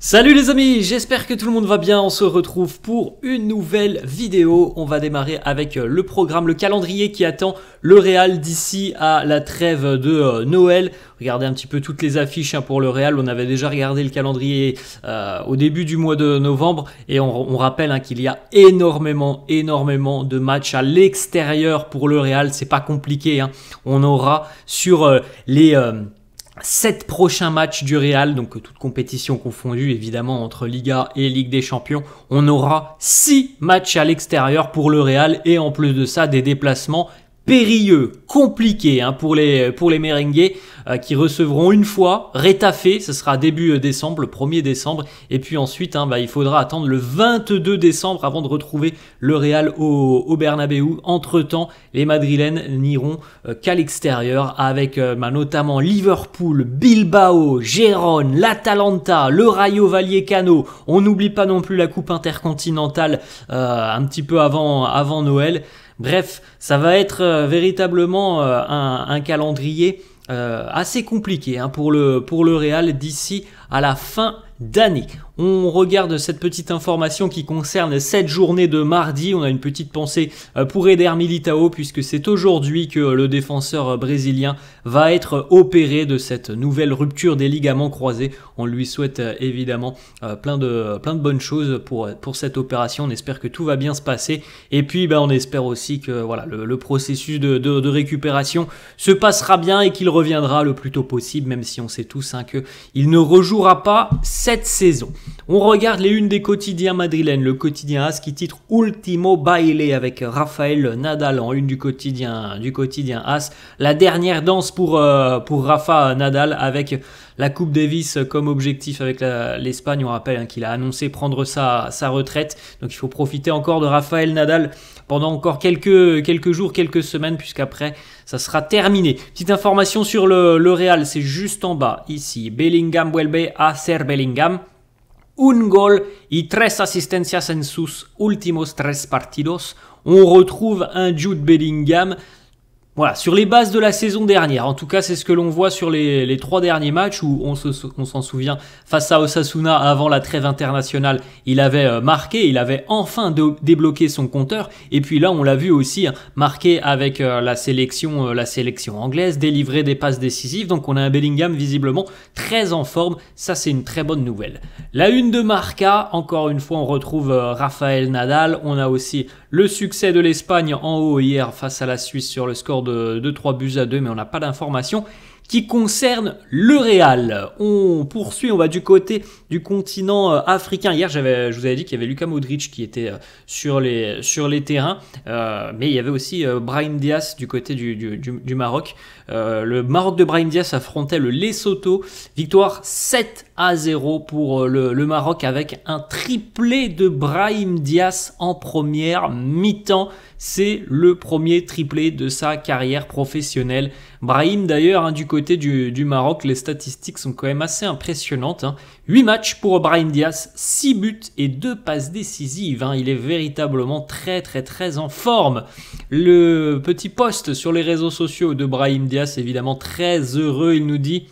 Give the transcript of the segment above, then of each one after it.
Salut les amis, j'espère que tout le monde va bien, on se retrouve pour une nouvelle vidéo. On va démarrer avec euh, le programme, le calendrier qui attend le Real d'ici à la trêve de euh, Noël. Regardez un petit peu toutes les affiches hein, pour le Real, on avait déjà regardé le calendrier euh, au début du mois de novembre et on, rappelle hein, qu'il y a énormément, énormément de matchs à l'extérieur pour le Real, c'est pas compliqué, hein. on aura sur les... Sept prochains matchs du Real, donc euh, toute compétition confondue évidemment entre Liga et Ligue des Champions, on aura 6 matchs à l'extérieur pour le Real et en plus de ça des déplacements périlleux, compliqué hein, pour les pour les euh, qui recevront une fois Rétafé, ce sera début euh, décembre, le 1er décembre, et puis ensuite hein, bah, il faudra attendre le 22 décembre avant de retrouver le Real au, au Bernabeu. Entre temps, les Madrilènes n'iront euh, qu'à l'extérieur avec bah, notamment Liverpool, Bilbao, Gérone, l'Atalanta, le Rayo Vallecano. On n'oublie pas non plus la Coupe intercontinentale un petit peu avant avant Noël. Bref, ça va être euh, véritablement euh, un, calendrier euh, assez compliqué hein, pour le pour le Real d'ici à la fin d'année. On regarde cette petite information qui concerne cette journée de mardi. On a une petite pensée euh, pour Eder Militao puisque c'est aujourd'hui que le défenseur euh, brésilien va être euh, opéré de cette nouvelle rupture des ligaments croisés. On lui souhaite évidemment plein de, plein de bonnes choses pour, pour cette opération. On espère que tout va bien se passer. Et puis ben, on espère aussi que voilà, le, processus de, récupération se passera bien et qu'il reviendra le plus tôt possible, même si on sait tous hein, qu'il ne rejoue pas cette saison. On regarde les unes des quotidiens madrilènes. Le quotidien AS qui titre Ultimo Baile avec Rafael Nadal en une du quotidien, du quotidien AS. La dernière danse pour, euh, pour Rafa Nadal avec la Coupe Davis euh, comme objectif avec l'Espagne, on rappelle hein, qu'il a annoncé prendre sa, retraite. Donc il faut profiter encore de Rafael Nadal pendant encore quelques, quelques jours, quelques semaines, puisqu'après ça sera terminé. Petite information sur le, Real, c'est juste en bas ici. Bellingham Welbe acer Bellingham un goal y tres asistencias en sus últimos tres partidos. On retrouve un Jude Bellingham voilà, sur les bases de la saison dernière, en tout cas c'est ce que l'on voit sur les, trois derniers matchs où on s'en souvient, face à Osasuna avant la trêve internationale, il avait euh, marqué, il avait enfin débloqué son compteur, et puis là on l'a vu aussi marquer hein, marqué avec euh, la, sélection, euh, la sélection anglaise, délivrer des passes décisives, donc on a un Bellingham visiblement très en forme, ça c'est une très bonne nouvelle. La une de Marca, encore une fois on retrouve Raphaël Rafael Nadal, on a aussi le succès de l'Espagne en haut hier face à la Suisse sur le score de, 2 3 buts à 2, mais on n'a pas d'informations qui concerne le Real. On poursuit, on va du côté du continent euh, africain. Hier, j'avais, je vous avais dit qu'il y avait Lucas Modric qui était euh, sur les, sur les terrains, euh, mais il y avait aussi Brian Diaz du côté du, Maroc. le Maroc de Brian Diaz affrontait le Lesotho, victoire 7 à 0 pour euh, le, Maroc avec un triplé de Brahim Diaz en première mi-temps. C'est le premier triplé de sa carrière professionnelle. Brahim d'ailleurs hein, du côté du, Maroc, les statistiques sont quand même assez impressionnantes. 8 hein. matchs pour Brahim Diaz, 6 buts et 2 passes décisives. Hein. Il est véritablement très très très en forme. Le petit post sur les réseaux sociaux de Brahim Diaz, évidemment très heureux, il nous dit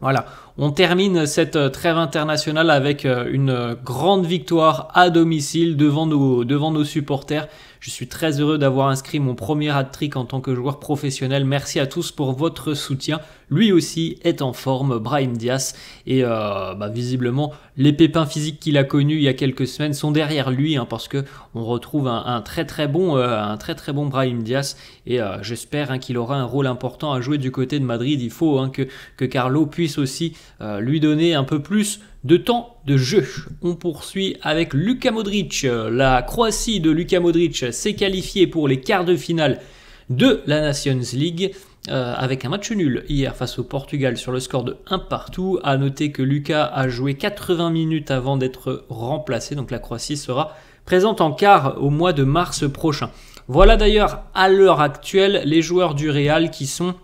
voilà, on termine cette euh, trêve internationale avec euh, une euh, grande victoire à domicile devant nos, devant nos supporters je suis très heureux d'avoir inscrit mon premier hat-trick en tant que joueur professionnel. Merci à tous pour votre soutien. Lui aussi est en forme, Brahim Diaz. Et euh, bah, visiblement, les pépins physiques qu'il a connus il y a quelques semaines sont derrière lui, hein, parce que on retrouve un, très très bon, euh, un très très bon Brahim Diaz. Et euh, j'espère hein, qu'il aura un rôle important à jouer du côté de Madrid. Il faut hein, que, que Carlo puisse aussi lui donner un peu plus de temps de jeu. On poursuit avec Luka Modric. La Croatie de Luka Modric s'est qualifiée pour les quarts de finale de la Nations League. Euh, avec un match nul hier face au Portugal sur le score de 1 partout. À noter que Luca a joué 80 minutes avant d'être remplacé, donc la Croatie sera présente en quart au mois de mars prochain. Voilà d'ailleurs à l'heure actuelle les joueurs du Real qui sont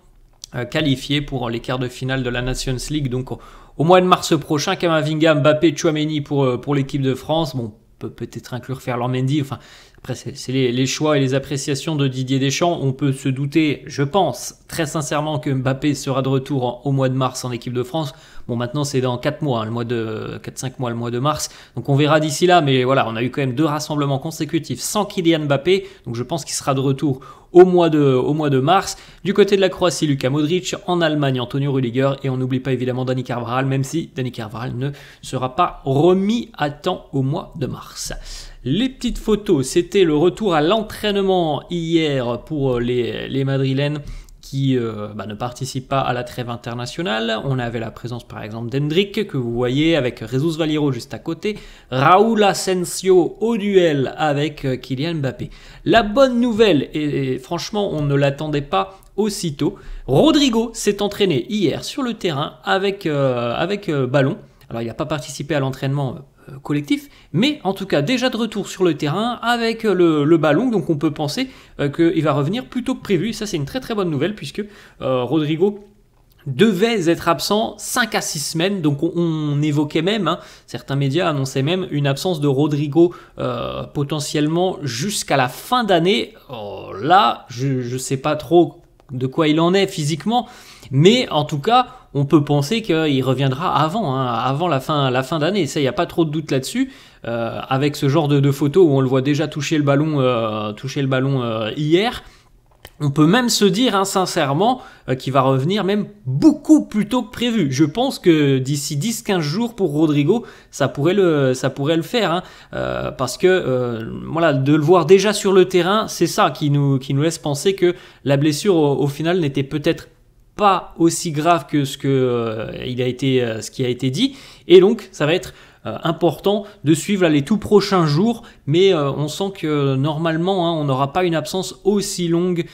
euh, qualifié pour les quarts de finale de la Nations League. Donc au mois de mars prochain, Kamavinga, Mbappé, Chouameni pour, euh, pour l'équipe de France. Bon, peut peut-être inclure faire Mendy. Enfin, après, c'est les, choix et les appréciations de Didier Deschamps. On peut se douter, je pense, très sincèrement, que Mbappé sera de retour au mois de mars en équipe de France. Bon, maintenant, c'est dans 4 mois, hein, le mois de 4-5 mois, le mois de mars. Donc, on verra d'ici là. Mais voilà, on a eu quand même deux rassemblements consécutifs sans Kylian Mbappé. Donc, je pense qu'il sera de retour au mois de, au mois de mars. Du côté de la Croatie, Luka Modric. En Allemagne, Antonio Rüdiger. Et on n'oublie pas évidemment Dani Carvajal, même si Dani Carvajal ne sera pas remis à temps au mois de mars. Les petites photos, c'était le retour à l'entraînement hier pour les, les Madrilènes qui euh, bah, ne participe pas à la trêve internationale. On avait la présence par exemple d'Hendrick que vous voyez avec Jesus Valero juste à côté, Raúl Asensio au duel avec euh, Kylian Mbappé. La bonne nouvelle, et, franchement on ne l'attendait pas aussitôt, Rodrigo s'est entraîné hier sur le terrain avec, euh, avec ballon. Alors il n'a pas participé à l'entraînement euh, collectif, mais en tout cas déjà de retour sur le terrain avec euh, le, ballon, donc on peut penser euh, qu'il va revenir plus tôt que prévu. ça c'est une très très bonne nouvelle puisque Rodrigo devait être absent 5 à six semaines, donc on, évoquait même, hein, certains médias annonçaient même une absence de Rodrigo potentiellement jusqu'à la fin d'année. Oh, là, je ne sais pas trop de quoi il en est physiquement, mais en tout cas, on peut penser qu'il reviendra avant, hein, avant la fin, la fin d'année. Ça, il n'y a pas trop de doute là-dessus. Euh, avec ce genre de, photos où on le voit déjà toucher le ballon, euh, toucher le ballon euh, hier, on peut même se dire hein, sincèrement qu'il va revenir même beaucoup plus tôt que prévu. Je pense que d'ici 10-15 jours pour Rodrigo, ça pourrait le, ça pourrait le faire. Hein. parce que voilà, de le voir déjà sur le terrain, c'est ça qui nous, qui nous laisse penser que la blessure au, au final n'était peut-être pas aussi grave que ce que euh, a été euh, ce qui a été dit et donc ça va être euh, important de suivre les tout prochains jours mais on sent que normalement hein, on n'aura pas une absence aussi longue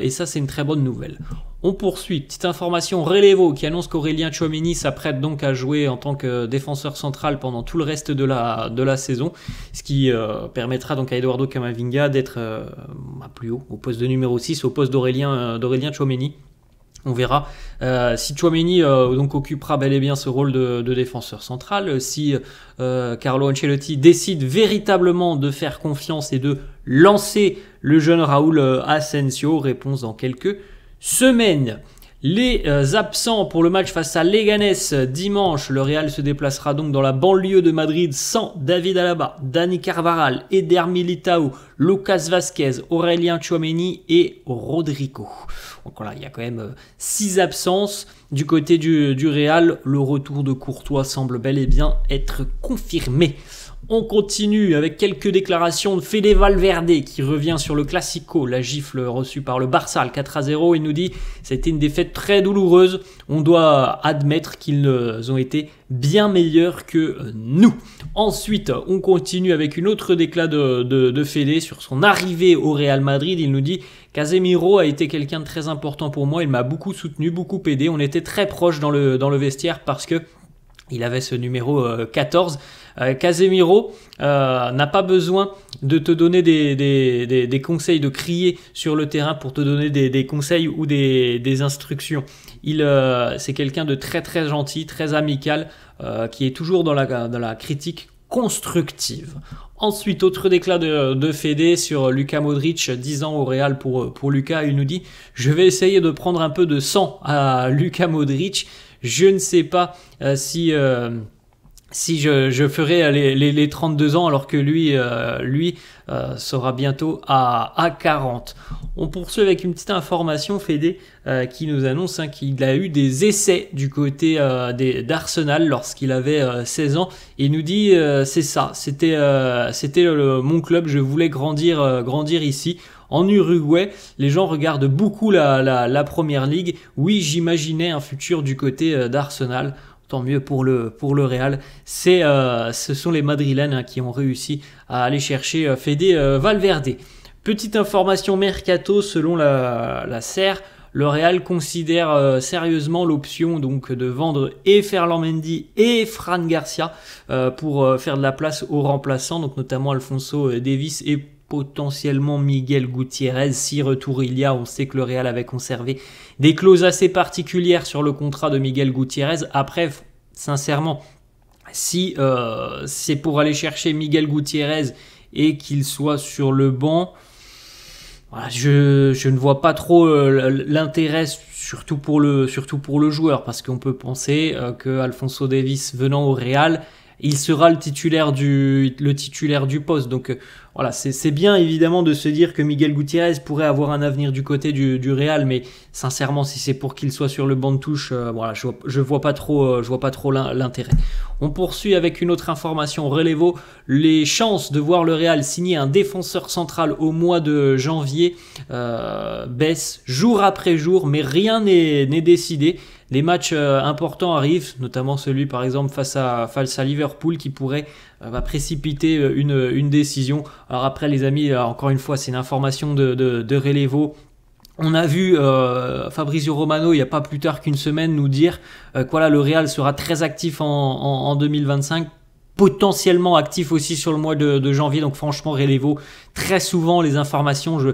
et ça c'est une très bonne nouvelle on poursuit. Petite information, Relevo qui annonce qu'Aurélien Chouameni s'apprête donc à jouer en tant que défenseur central pendant tout le reste de la, de la saison, ce qui permettra donc à Eduardo Camavinga d'être plus haut, au poste de numéro 6, au poste d'Aurélien euh, on verra. Euh, si Chouameni euh, donc occupera bel et bien ce rôle de, défenseur central, euh, si Carlo Ancelotti décide véritablement de faire confiance et de lancer le jeune Raúl Asensio, réponse dans quelques semaines. Les euh, absents pour le match face à Leganes euh, dimanche, le Real se déplacera donc dans la banlieue de Madrid sans David Alaba, Dani Carvaral, Eder Militao, Lucas Vazquez, Aurélien Chouameni et Rodrigo. Donc voilà, il y a quand même euh, six absences. Du côté du, du Real, le retour de Courtois semble bel et bien être confirmé. On continue avec quelques déclarations de Fede Valverde qui revient sur le Classico, la gifle reçue par le Barça, le 4 à 0. Il nous dit c'était une défaite très douloureuse. On doit admettre qu'ils ont été bien meilleurs que nous. Ensuite, on continue avec une autre déclat de, Fede sur son arrivée au Real Madrid. Il nous dit Casemiro a été quelqu'un de très important pour moi. Il m'a beaucoup soutenu, beaucoup aidé. On était très proches dans le, dans le vestiaire parce que il avait ce numéro 14. Euh, euh, Casemiro euh, n'a pas besoin de te donner des, conseils, de crier sur le terrain pour te donner des, conseils ou des, instructions. c'est quelqu'un de très très gentil, très amical, qui est toujours dans la, dans la critique constructive. Ensuite, autre déclat de, de Fédé sur Lucas Modric, 10 ans au Real pour, pour Lucas. Il nous dit Je vais essayer de prendre un peu de sang à Lucas Modric. Je ne sais pas euh, euh, si je, je ferai les, 32 ans alors que lui, euh, lui sera bientôt à, 40. On poursuit avec une petite information, Fédé, qui nous annonce hein, qu'il a eu des essais du côté d'Arsenal lorsqu'il avait 16 ans. Il nous dit, c'est ça, c'était mon club, je voulais grandir, grandir ici en Uruguay. Les gens regardent beaucoup la, première ligue. Oui, j'imaginais un futur du côté euh, d'Arsenal. Tant mieux pour le, pour le Real. Euh, ce sont les Madrilènes hein, qui ont réussi à aller chercher euh, Fede Valverde. Petite information mercato selon la, serre, SER. Le Real considère sérieusement l'option donc de vendre et Ferland Mendy et Fran Garcia pour faire de la place aux remplaçants, donc notamment Alfonso Davis et potentiellement Miguel Gutiérrez. Si retour il y a, on sait que le Real avait conservé des clauses assez particulières sur le contrat de Miguel Gutiérrez. Après, sincèrement, si euh, c'est pour aller chercher Miguel Gutiérrez et qu'il soit sur le banc, je, je, ne vois pas trop euh, l'intérêt, surtout, pour le, surtout pour le joueur, parce qu'on peut penser euh, que Alfonso Davis venant au Real il sera le titulaire du, le titulaire du poste. Donc euh, voilà, c'est bien évidemment de se dire que Miguel Gutiérrez pourrait avoir un avenir du côté du, du Real, mais sincèrement, si c'est pour qu'il soit sur le banc de touche, euh, voilà, je, vois pas trop, euh, je vois pas trop l'intérêt. On poursuit avec une autre information. Relevo, les chances de voir le Real signer un défenseur central au mois de janvier baissent jour après jour, mais rien n'est décidé les matchs euh, importants arrivent, notamment celui par exemple face à, Liverpool qui pourrait euh, bah, précipiter euh, une, décision. Alors après les amis, encore une fois, c'est une information de, de, On a vu Fabrizio Romano, il n'y a pas plus tard qu'une semaine, nous dire que le Real sera très actif en, 2025 potentiellement actif aussi sur le mois de, janvier. Donc franchement, Rélevo très souvent les informations, je,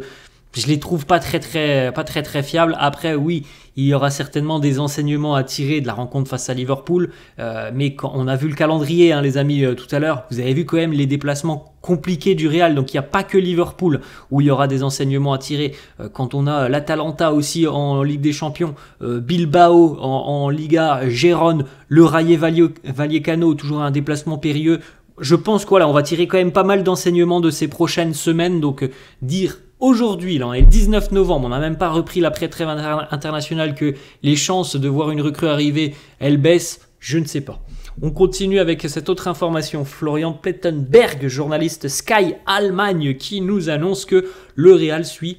je les trouve pas très très pas très très fiables. Après, oui, il y aura certainement des enseignements à tirer de la rencontre face à Liverpool, euh, mais quand on a vu le calendrier, hein, les amis, euh, tout à l'heure, vous avez vu quand même les déplacements compliqués du Real. Donc il n'y a pas que Liverpool où il y aura des enseignements à tirer. Euh, quand on a l'Atalanta aussi en Ligue des Champions, Bilbao en, Liga, Gérone, le Valier Vallecano, toujours un déplacement périlleux. Je pense qu'on là on va tirer quand même pas mal d'enseignements de ces prochaines semaines. Donc dire Aujourd'hui, là, est le 19 novembre, on n'a même pas repris la trêve internationale que les chances de voir une recrue arriver, elles baissent, je ne sais pas. On continue avec cette autre information. Florian Plettenberg, journaliste Sky Allemagne, qui nous annonce que le Real suit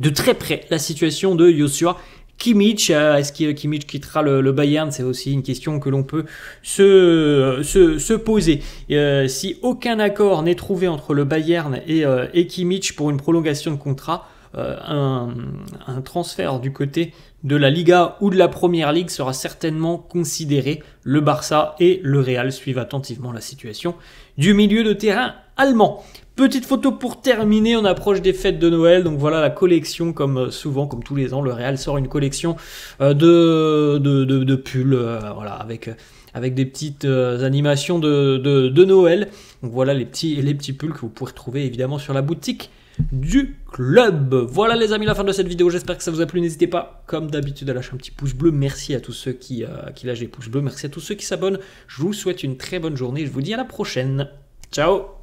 de très près la situation de Joshua Kimmich. Euh, est-ce que Kimmich quittera le, Bayern C'est aussi une question que l'on peut se, se, poser. Euh, si aucun accord n'est trouvé entre le Bayern et, euh, Kimmich pour une prolongation de contrat, un, un, transfert du côté de la Liga ou de la Première Ligue sera certainement considéré. Le Barça et le Real suivent attentivement la situation du milieu de terrain allemand. Petite photo pour terminer, on approche des fêtes de Noël, donc voilà la collection, comme euh, souvent, comme tous les ans, le Real sort une collection euh, de, de, de, pulls, euh, voilà, avec, avec des petites animations de, de, Noël. Donc voilà les petits, les petits pulls que vous pourrez retrouver évidemment sur la boutique du club. Voilà les amis, la fin de cette vidéo, j'espère que ça vous a plu, n'hésitez pas comme d'habitude à lâcher un petit pouce bleu, merci à tous ceux qui, qui lâchent des pouces bleus, merci à tous ceux qui s'abonnent, je vous souhaite une très bonne journée, je vous dis à la prochaine, ciao